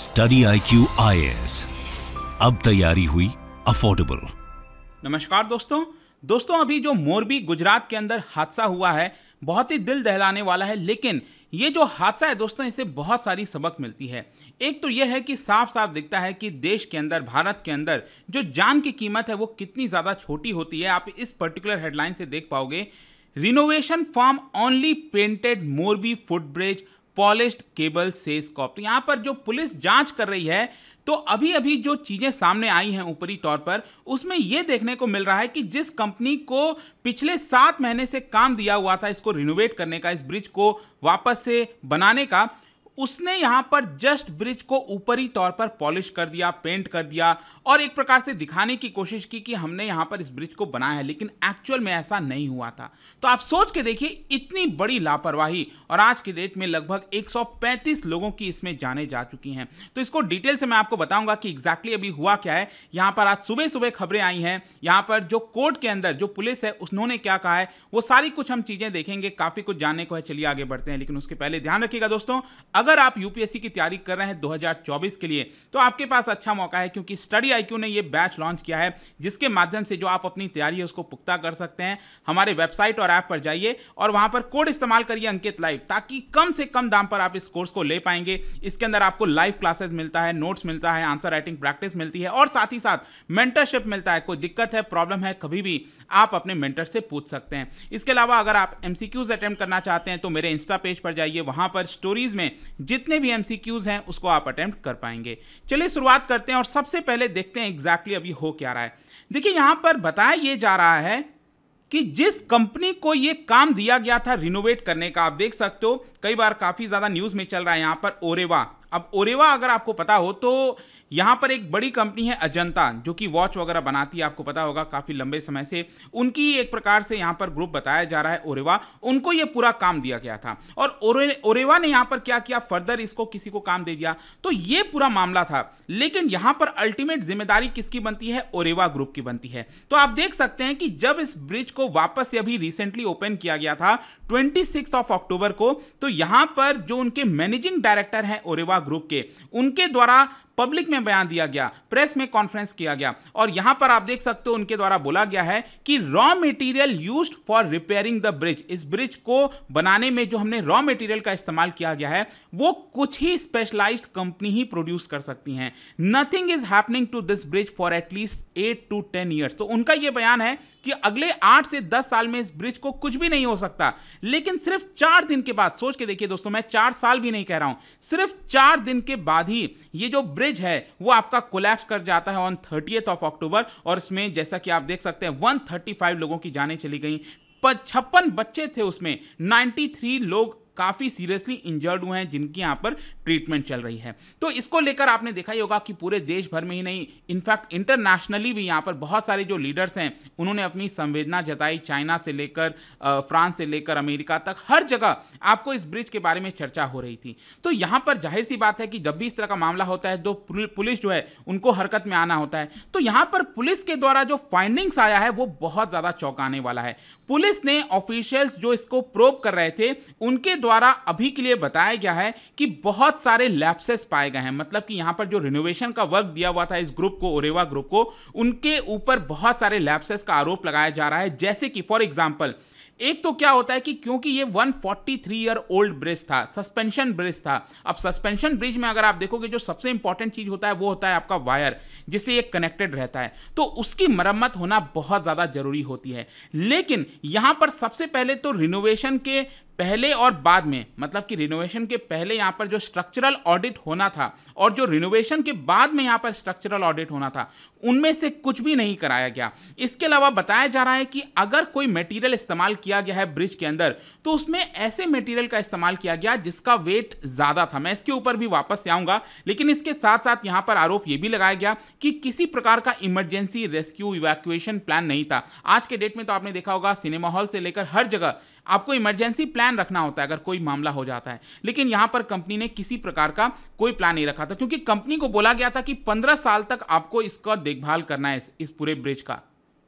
Study I Q अब तैयारी हुई अफोर्डेबल नमस्कार दोस्तों दोस्तों अभी जो मोरबी गुजरात के अंदर हादसा हुआ है बहुत ही दिल दहलाने वाला है लेकिन ये जो हादसा है दोस्तों इसे बहुत सारी सबक मिलती है एक तो यह है कि साफ साफ दिखता है कि देश के अंदर भारत के अंदर जो जान की कीमत है वो कितनी ज़्यादा छोटी होती है आप इस पर्टिकुलर हेडलाइन से देख पाओगे renovation firm only painted Morbi footbridge polished cable says cop तो यहाँ पर जो पुलिस जांच कर रही है तो अभी अभी जो चीज़ें सामने आई हैं ऊपरी तौर पर उसमें यह देखने को मिल रहा है कि जिस कंपनी को पिछले सात महीने से काम दिया हुआ था इसको रिनोवेट करने का इस ब्रिज को वापस से बनाने का उसने यहां पर जस्ट ब्रिज को ऊपरी तौर पर पॉलिश कर दिया पेंट कर दिया और एक प्रकार से दिखाने की कोशिश की कि हमने यहां पर इस ब्रिज को बनाया है लेकिन एक्चुअल में ऐसा नहीं हुआ था तो आप सोच के देखिए इतनी बड़ी लापरवाही और आज की डेट में लगभग 135 लोगों की इसमें जाने जा चुकी हैं तो इसको डिटेल से मैं आपको बताऊंगा कि एग्जैक्टली अभी हुआ क्या है यहां पर आज सुबह सुबह खबरें आई हैं यहां पर जो कोर्ट के अंदर जो पुलिस है उन्होंने क्या कहा है वो सारी कुछ हम चीजें देखेंगे काफी कुछ जानने को है चलिए आगे बढ़ते हैं लेकिन उसके पहले ध्यान रखिएगा दोस्तों अगर अगर आप यूपीएससी की तैयारी कर रहे हैं 2024 के लिए तो आपके पास अच्छा मौका है क्योंकि स्टडी आईक्यू ने यह बैच लॉन्च किया है जिसके माध्यम से जो आप अपनी तैयारी है उसको पुख्ता कर सकते हैं हमारे वेबसाइट और ऐप पर जाइए और वहां पर कोड इस्तेमाल करिए अंकित लाइव ताकि कम से कम दाम पर आप इस कोर्स को ले पाएंगे इसके अंदर आपको लाइव क्लासेस मिलता है नोट्स मिलता है आंसर राइटिंग प्रैक्टिस मिलती है और साथ ही साथ मेंटरशिप मिलता है कोई दिक्कत है प्रॉब्लम है कभी भी आप अपने मेंटर से पूछ सकते हैं इसके अलावा अगर आप एम अटेम्प्ट करना चाहते हैं तो मेरे इंस्टा पेज पर जाइए वहां पर स्टोरीज में जितने भी एम हैं उसको आप अटैम्प्ट कर पाएंगे चलिए शुरुआत करते हैं और सबसे पहले देखते हैं एग्जैक्टली exactly अभी हो क्या रहा है देखिए यहाँ पर बताया ये जा रहा है कि जिस कंपनी को ये काम दिया गया था रिनोवेट करने का आप देख सकते हो कई बार काफ़ी ज़्यादा न्यूज़ में चल रहा है यहाँ पर ओरेवा अब ओरेवा अगर आपको पता हो तो यहां पर एक बड़ी कंपनी है अजंता जो कि वॉच वगैरह बनाती है आपको पता होगा काफ़ी लंबे समय से उनकी एक प्रकार से यहाँ पर ग्रुप बताया जा रहा है ओरेवा उनको यह पूरा काम दिया गया था और ओरेवा ने यहाँ पर क्या किया फर्दर इसको किसी को काम दे दिया तो ये पूरा मामला था लेकिन यहां पर अल्टीमेट जिम्मेदारी किसकी बनती है ओरेवा ग्रुप की बनती है तो आप देख सकते हैं कि जब इस ब्रिज को वापस अभी रिसेंटली ओपन किया गया था ट्वेंटी ऑफ अक्टूबर को तो यहाँ पर जो उनके मैनेजिंग डायरेक्टर हैं ओरेवा ग्रुप के उनके द्वारा पब्लिक में बयान दिया गया प्रेस में कॉन्फ्रेंस किया गया और यहां पर आप देख सकते हो उनके द्वारा बोला गया है कि raw material use for repairing the bridge इस ब्रिज को बनाने में जो हमने रॉ मेटीरियल का इस्तेमाल किया गया है वो कुछ ही स्पेशलाइज कंपनी ही प्रोड्यूस कर सकती हैं nothing is happening to this bridge for at least eight to ten years तो उनका यह बयान है कि अगले आठ से दस साल में इस ब्रिज को कुछ भी नहीं हो सकता लेकिन सिर्फ चार दिन के बाद सोच के देखिए दोस्तों मैं चार साल भी नहीं कह रहा हूं सिर्फ चार दिन के बाद ही ये जो ब्रिज है वो आपका कोलैप्स कर जाता है ऑन थर्टीएथ ऑफ अक्टूबर और इसमें जैसा कि आप देख सकते हैं वन लोगों की जाने चली गई छप्पन बच्चे थे उसमें 93 लोग काफ़ी सीरियसली इंजर्ड हुए हैं जिनकी यहां पर ट्रीटमेंट चल रही है तो इसको लेकर आपने देखा ही होगा कि पूरे देश भर में ही नहीं इनफैक्ट इंटरनेशनली भी यहाँ पर बहुत सारे जो लीडर्स हैं उन्होंने अपनी संवेदना जताई चाइना से लेकर फ्रांस से लेकर अमेरिका तक हर जगह आपको इस ब्रिज के बारे में चर्चा हो रही थी तो यहाँ पर जाहिर सी बात है कि जब भी इस तरह का मामला होता है तो पुलिस जो है उनको हरकत में आना होता है तो यहाँ पर पुलिस के द्वारा जो फाइंडिंग्स आया है वो बहुत ज़्यादा चौंकाने वाला है पुलिस ने ऑफिशियल्स जो इसको प्रोब कर रहे थे उनके द्वारा अभी के लिए बताया गया है कि बहुत बहुत सारे लैप्सेस पाए गए हैं मतलब कि यहां पर जो रिनोवेशन का वर्क दिया हुआ था इस ग्रुप को ओरेवा ग्रुप को उनके ऊपर बहुत सारे लैप्सेस का आरोप लगाया जा रहा है जैसे कि फॉर एग्जाम्पल एक तो क्या होता है कि क्योंकि ये 143 फोर्टी ईयर ओल्ड ब्रिज था सस्पेंशन ब्रिज था अब सस्पेंशन ब्रिज में अगर आप देखोगे जो सबसे इंपॉर्टेंट चीज होता है वो होता है आपका वायर जिससे ये कनेक्टेड रहता है तो उसकी मरम्मत होना बहुत ज़्यादा जरूरी होती है लेकिन यहां पर सबसे पहले तो रिनोवेशन के पहले और बाद में मतलब कि रिनोवेशन के पहले यहाँ पर जो स्ट्रक्चरल ऑडिट होना था और जो रिनोवेशन के बाद में यहाँ पर स्ट्रक्चरल ऑडिट होना था उनमें से कुछ भी नहीं कराया गया इसके अलावा बताया जा रहा है कि अगर कोई मटेरियल इस्तेमाल किया गया है ब्रिज के अंदर तो उसमें ऐसे मटेरियल का इस्तेमाल किया गया जिसका वेट ज़्यादा था मैं इसके ऊपर भी वापस से आऊँगा लेकिन इसके साथ साथ यहाँ पर आरोप यह भी लगाया गया कि किसी प्रकार का इमरजेंसी रेस्क्यू इवैक्यूएशन प्लान नहीं था आज के डेट में तो आपने देखा होगा सिनेमा हॉल से लेकर हर जगह आपको इमरजेंसी प्लान प्लान रखना होता है अगर कोई मामला हो जाता है लेकिन यहां पर कंपनी ने किसी प्रकार का कोई प्लान नहीं रखा था क्योंकि कंपनी को बोला गया था कि पंद्रह साल तक आपको इसका देखभाल करना है इस पूरे ब्रिज का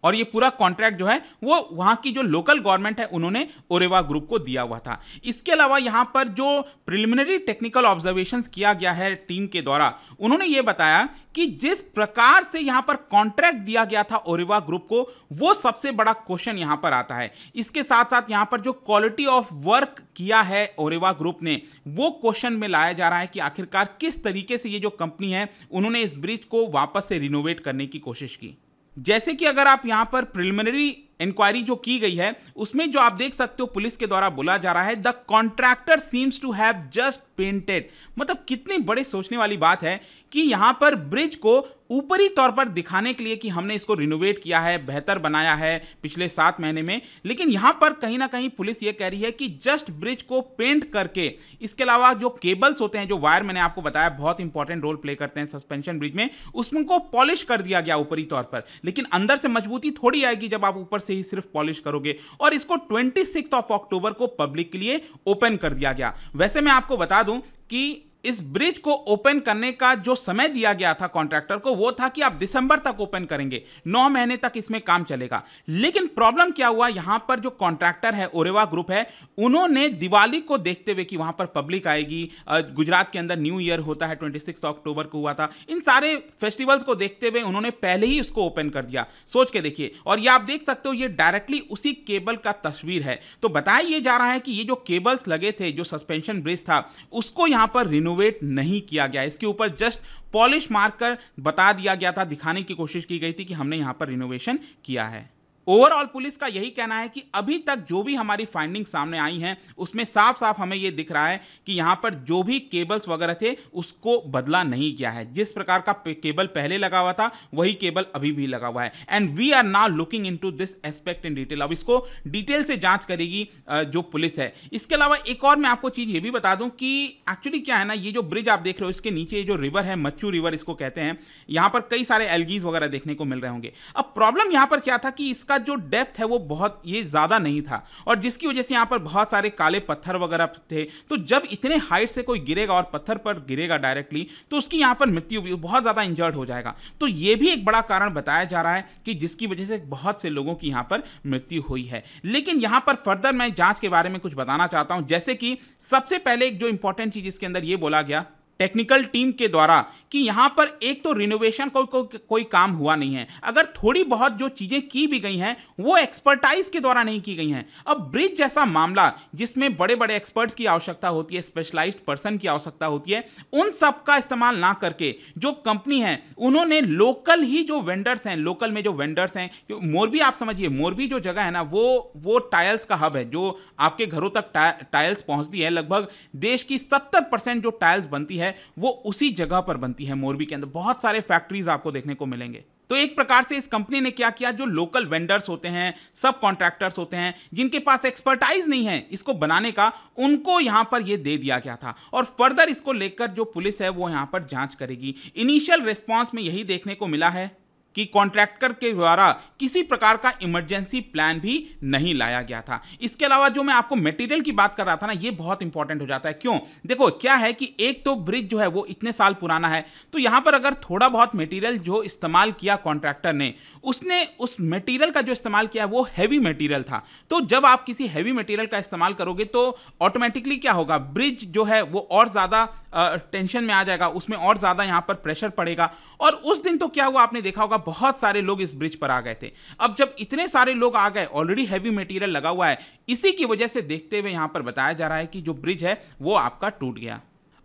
और ये पूरा कॉन्ट्रैक्ट जो है वो वहाँ की जो लोकल गवर्नमेंट है उन्होंने ओरेवा ग्रुप को दिया हुआ था इसके अलावा यहाँ पर जो प्रिलिमिनरी टेक्निकल ऑब्जर्वेशन किया गया है टीम के द्वारा उन्होंने ये बताया कि जिस प्रकार से यहाँ पर कॉन्ट्रैक्ट दिया गया था ओरेवा ग्रुप को वो सबसे बड़ा क्वेश्चन यहाँ पर आता है इसके साथ साथ यहाँ पर जो क्वालिटी ऑफ वर्क किया है ओरेवा ग्रुप ने वो क्वेश्चन में लाया जा रहा है कि आखिरकार किस तरीके से ये जो कंपनी है उन्होंने इस ब्रिज को वापस से रिनोवेट करने की कोशिश की जैसे कि अगर आप यहां पर प्रिलिमिनरी इंक्वायरी जो की गई है उसमें जो आप देख सकते हो पुलिस के द्वारा बोला जा रहा है the contractor seems to have just painted मतलब कितनी बड़े सोचने वाली बात है कि यहाँ पर ब्रिज को ऊपरी तौर पर दिखाने के लिए कि हमने इसको रिनोवेट किया है बेहतर बनाया है पिछले सात महीने में लेकिन यहाँ पर कहीं ना कहीं पुलिस ये कह रही है कि जस्ट ब्रिज को पेंट करके इसके अलावा जो केबल्स होते हैं जो वायर मैंने आपको बताया बहुत इंपॉर्टेंट रोल प्ले करते हैं सस्पेंशन ब्रिज में उसको पॉलिश कर दिया गया ऊपरी तौर पर लेकिन अंदर से मजबूती थोड़ी आएगी जब आप ऊपर से ही सिर्फ पॉलिश करोगे और इसको ट्वेंटी ऑफ अक्टूबर को पब्लिक के लिए ओपन कर दिया गया वैसे मैं आपको बता दूं कि इस ब्रिज को ओपन करने का जो समय दिया गया था कॉन्ट्रैक्टर को वो था कि आप दिसंबर तक ओपन करेंगे नौ महीने तक इसमें काम चलेगा लेकिन प्रॉब्लम क्या हुआ यहां पर जो कॉन्ट्रैक्टर है ओरेवा ग्रुप है उन्होंने दिवाली को देखते हुए कि वहां पर पब्लिक आएगी गुजरात के अंदर न्यू ईयर होता है ट्वेंटी अक्टूबर को हुआ था इन सारे फेस्टिवल्स को देखते हुए उन्होंने पहले ही इसको ओपन कर दिया सोच के देखिए और ये आप देख सकते हो ये डायरेक्टली उसी केबल का तस्वीर है तो बताया जा रहा है कि ये जो केबल्स लगे थे जो सस्पेंशन ब्रिज था उसको यहां पर रिन्यू इनोवेट नहीं किया गया इसके ऊपर जस्ट पॉलिश मार्क कर बता दिया गया था दिखाने की कोशिश की गई थी कि हमने यहाँ पर रिनोवेशन किया है ओवरऑल पुलिस का यही कहना है कि अभी तक जो भी हमारी फाइंडिंग सामने आई हैं उसमें साफ साफ हमें ये दिख रहा है कि यहाँ पर जो भी केबल्स वगैरह थे उसको बदला नहीं किया है जिस प्रकार का केबल पहले लगा हुआ था वही केबल अभी भी लगा हुआ है and we are now looking in this aspect in detail अब इसको डिटेल से जाँच करेगी जो पुलिस है इसके अलावा एक और मैं आपको चीज़ ये भी बता दूँ कि एक्चुअली क्या है ना ये जो ब्रिज आप देख रहे हो इसके नीचे जो रिवर है मच्छू रिवर इसको कहते हैं यहाँ पर कई सारे एलगीज वगैरह देखने को मिल रहे होंगे अब प्रॉब्लम यहाँ पर क्या था कि इसका का जो डेप्थ है वो बहुत ये ज़्यादा नहीं था और जिसकी वजह से यहाँ पर बहुत सारे काले पत्थर वगैरह थे तो जब इतने हाइट से कोई गिरेगा और पत्थर पर गिरेगा डायरेक्टली तो उसकी यहाँ पर मृत्यु भी बहुत ज़्यादा इंजर्ड हो जाएगा तो ये भी एक बड़ा कारण बताया जा रहा है कि जिसकी वजह से बहुत से लोगों की यहाँ पर मृत्यु हुई है लेकिन यहाँ पर फर्दर मैं जाँच के बारे में कुछ बताना चाहता हूँ जैसे कि सबसे पहले एक जो इंपॉर्टेंट चीज़ इसके अंदर ये बोला गया टेक्निकल टीम के द्वारा कि यहाँ पर एक तो रिनोवेशन को, को, कोई काम हुआ नहीं है अगर थोड़ी बहुत जो चीज़ें की भी गई हैं वो एक्सपर्टाइज के द्वारा नहीं की गई हैं अब ब्रिज जैसा मामला जिसमें बड़े बड़े एक्सपर्ट्स की आवश्यकता होती है स्पेशलाइज पर्सन की आवश्यकता होती है उन सब का इस्तेमाल ना करके जो कंपनी है उन्होंने लोकल ही जो वेंडर्स हैं लोकल में जो वेंडर्स हैं मोरबी आप समझिए मोरबी जो जगह है ना वो वो टाइल्स का हब है जो आपके घरों तक टाइल्स पहुंचती है लगभग देश की सत्तर परसेंट जो टाइल्स बनती है है वो उसी जगह पर बनती है मोरबी के अंदर बहुत सारे फैक्ट्रीज आपको देखने को मिलेंगे तो एक प्रकार से इस कंपनी ने क्या किया जो लोकल वेंडर्स होते हैं सब कॉन्ट्रैक्टर्स होते हैं जिनके पास एक्सपर्टाइज नहीं है इसको बनाने का उनको यहां पर यह दे दिया गया था और फर्दर इसको लेकर जो पुलिस है वो यहां पर जांच करेगी इनिशियल रिस्पॉन्स में यही देखने को मिला है कि कॉन्ट्रैक्टर के द्वारा किसी प्रकार का इमरजेंसी प्लान भी नहीं लाया गया था इसके अलावा जो मैं आपको मटेरियल की बात कर रहा था ना ये बहुत इंपॉर्टेंट हो जाता है क्यों देखो क्या है कि एक तो ब्रिज जो है वो इतने साल पुराना है तो यहाँ पर अगर थोड़ा बहुत मटेरियल जो इस्तेमाल किया कॉन्ट्रैक्टर ने उसने उस मेटीरियल का जो इस्तेमाल किया वो हैवी मेटीरियल था तो जब आप किसी हैवी मटीरियल का इस्तेमाल करोगे तो ऑटोमेटिकली क्या होगा ब्रिज जो है वो और ज़्यादा टेंशन में आ जाएगा उसमें और ज़्यादा यहाँ पर प्रेशर पड़ेगा और उस दिन तो क्या हुआ आपने देखा होगा अलावा बहुत सारे लोग इस ब्रिज पर आ गए थे अब जब इतने सारे लोग आ गए ऑलरेडी हैवी मटेरियल लगा हुआ है इसी की वजह से देखते हुए यहाँ पर बताया जा रहा है कि जो ब्रिज है वो आपका टूट गया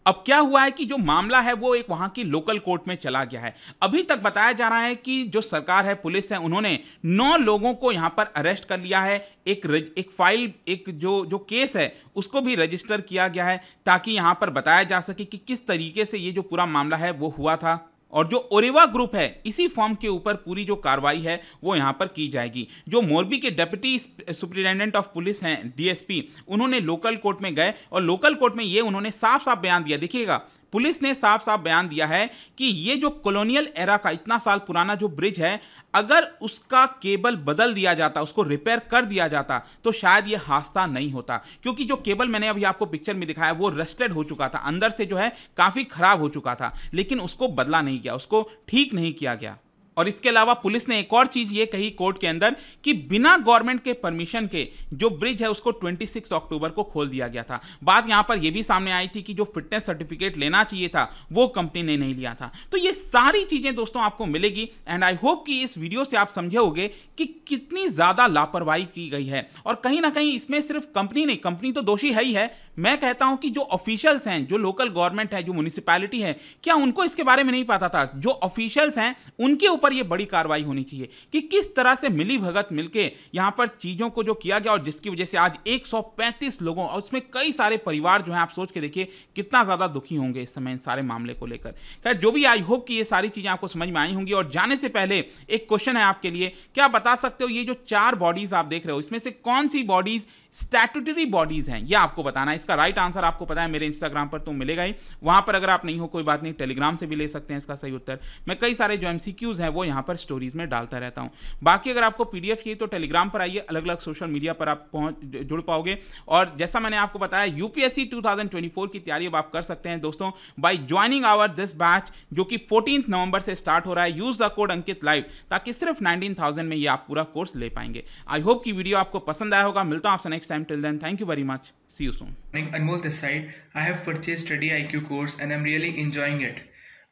अब क्या हुआ है कि जो मामला है वो एक वहां की लोकल कोर्ट में चला गया है अभी तक बताया जा रहा है कि जो सरकार है पुलिस है उन्होंने नौ लोगों को यहां पर अरेस्ट कर लिया है एक रज, एक फाइल एक जो जो केस है उसको भी रजिस्टर किया गया है ताकि यहां पर बताया जा सके कि, कि किस तरीके से ये जो पूरा मामला है वो हुआ था और जो ओरेवा ग्रुप है इसी फॉर्म के ऊपर पूरी जो कार्रवाई है वो यहाँ पर की जाएगी जो मोरबी के डेप्यूटी सुप्रिटेंडेंट ऑफ पुलिस हैं डीएसपी उन्होंने लोकल कोर्ट में गए और लोकल कोर्ट में ये उन्होंने साफ साफ बयान दिया देखिएगा पुलिस ने साफ साफ बयान दिया है कि ये जो कॉलोनियल एरा का इतना साल पुराना जो ब्रिज है अगर उसका केबल बदल दिया जाता उसको रिपेयर कर दिया जाता तो शायद ये हादसा नहीं होता क्योंकि जो केबल मैंने अभी आपको पिक्चर में दिखाया वो रस्टेड हो चुका था अंदर से जो है काफ़ी ख़राब हो चुका था लेकिन उसको बदला नहीं गया उसको ठीक नहीं किया गया और इसके अलावा पुलिस ने एक और चीज ये कही कोर्ट के अंदर कि बिना गवर्नमेंट के परमिशन के जो ब्रिज है उसको 26 अक्टूबर को खोल दिया गया था बात यहां पर यह भी सामने आई थी कि जो फिटनेस सर्टिफिकेट लेना चाहिए था वो कंपनी ने नहीं लिया था तो ये सारी चीजें दोस्तों आपको मिलेगी एंड आई होप कि इस वीडियो से आप समझे होगे कि कितनी ज्यादा लापरवाही की गई है और कहीं ना कहीं इसमें सिर्फ कंपनी नहीं कंपनी तो दोषी है ही है मैं कहता हूं कि जो ऑफिशियल्स हैं जो लोकल गवर्नमेंट है जो म्यूनिसिपैलिटी है क्या उनको इसके बारे में नहीं पता था जो ऑफिशियल्स हैं उनके ऊपर ऊपर ये बड़ी कार्रवाई होनी चाहिए कि किस तरह से मिली भगत मिलकर यहां पर चीज़ों को जो किया गया और जिसकी वजह से आज 135 लोगों और उसमें कई सारे परिवार जो हैं आप सोच के देखिए कितना ज़्यादा दुखी होंगे इस समय इन सारे मामले को लेकर खैर जो भी आई होप कि ये सारी चीज़ें आपको समझ में आई होंगी और जाने से पहले एक क्वेश्चन है आपके लिए क्या बता सकते हो ये जो चार बॉडीज़ आप देख रहे हो इसमें से कौन सी बॉडीज़ स्टैटूटरी बॉडीज हैं ये आपको बताना है इसका राइट आंसर आपको पता है मेरे इंस्टाग्राम पर तो मिलेगा ही वहां पर अगर आप नहीं हो कोई बात नहीं टेलीग्राम से भी ले सकते हैं इसका सही उत्तर मैं कई सारे जो एमसीक्यूज हैं वो यहां पर स्टोरीज में डालता रहता हूं बाकी अगर आपको पीडीएफ चाहिए तो टेलीग्राम पर आइए अलग अलग सोशल मीडिया पर आप पहुंच जुड़ पाओगे और जैसा मैंने आपको बताया यूपीएससी टू की तैयारी अब आप कर सकते हैं दोस्तों by joining our this batch जो कि फोर्टीन नवंबर से स्टार्ट हो रहा है use the code Ankit live ताकि सिर्फ नाइनटीन में ये आप पूरा कोर्स ले पाएंगे आई होप की वीडियो आपको पसंद आया होगा मिलता हूं आपसे next next time. Till then, thank you very much. See you soon. Anmol this side. I have purchased Study IQ course and I'm really enjoying it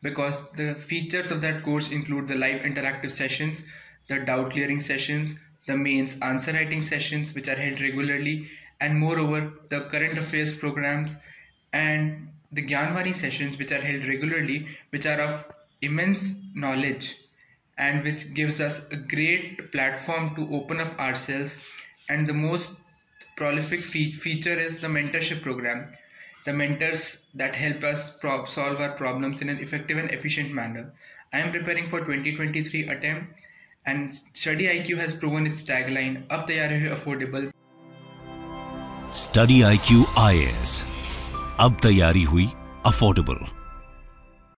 because the features of that course include the live interactive sessions, the doubt clearing sessions, the mains answer writing sessions which are held regularly and moreover the current affairs programs and the Gyanwani sessions which are held regularly which are of immense knowledge and which gives us a great platform to open up ourselves and the most prolific fe- feature is the mentorship program the mentors that help us pro- solve our problems in an effective and efficient manner. I am preparing for 2023 attempt and Study IQ has proven its tagline up the are affordable. Study IQ IS. Ab tayari hui affordable.